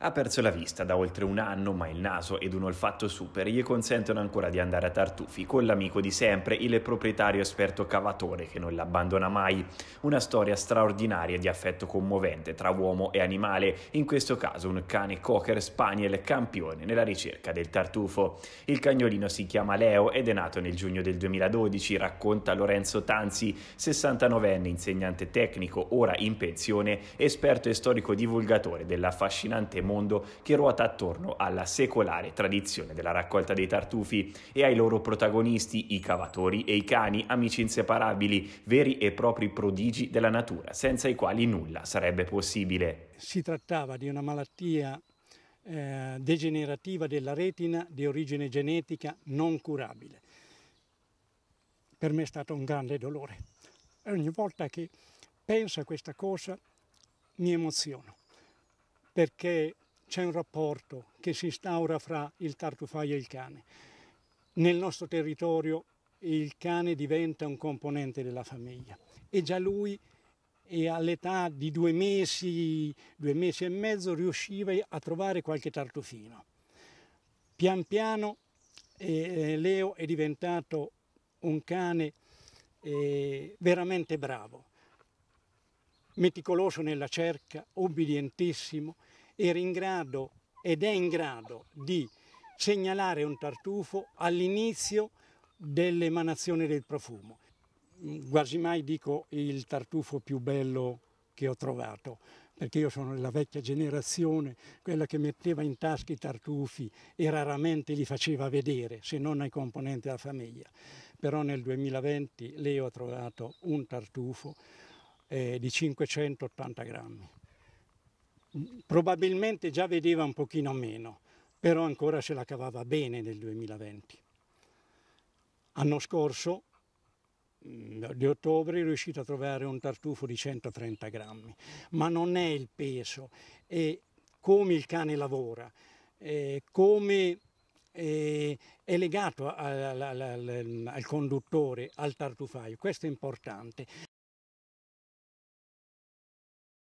Ha perso la vista da oltre un anno, ma il naso ed un olfatto super gli consentono ancora di andare a Tartufi con l'amico di sempre, il proprietario esperto cavatore che non l'abbandona mai. Una storia straordinaria di affetto commovente tra uomo e animale, in questo caso un cane cocker spaniel campione nella ricerca del tartufo. Il cagnolino si chiama Leo ed è nato nel giugno del 2012, racconta Lorenzo Tanzi, 69enne insegnante tecnico, ora in pensione, esperto e storico divulgatore dell'affascinante mondo che ruota attorno alla secolare tradizione della raccolta dei tartufi e ai loro protagonisti, i cavatori e i cani, amici inseparabili, veri e propri prodigi della natura, senza i quali nulla sarebbe possibile. Si trattava di una malattia eh, degenerativa della retina di origine genetica non curabile. Per me è stato un grande dolore. ogni volta che penso a questa cosa mi emoziono perché c'è un rapporto che si instaura fra il tartufaio e il cane. Nel nostro territorio il cane diventa un componente della famiglia e già lui e all'età di due mesi, due mesi e mezzo riusciva a trovare qualche tartufino. Pian piano eh, eh Leo è diventato un cane eh, veramente bravo, meticoloso nella cerca, obbedientissimo, era in grado ed è in grado di segnalare un tartufo all'inizio dell'emanazione del profumo. Quasi mai dico il tartufo più bello che ho trovato, perché io sono della vecchia generazione, quella che metteva in tasca i tartufi e raramente li faceva vedere, se non ai componenti della famiglia. Però nel 2020 Leo ha trovato un tartufo eh, di 580 grammi probabilmente già vedeva un pochino meno, però ancora se la cavava bene nel 2020. L'anno scorso, mm, di ottobre, è riuscito a trovare un tartufo di 130 grammi, ma non è il peso, è come il cane lavora, è come è legato al, al, al, al conduttore, al tartufaio, questo è importante.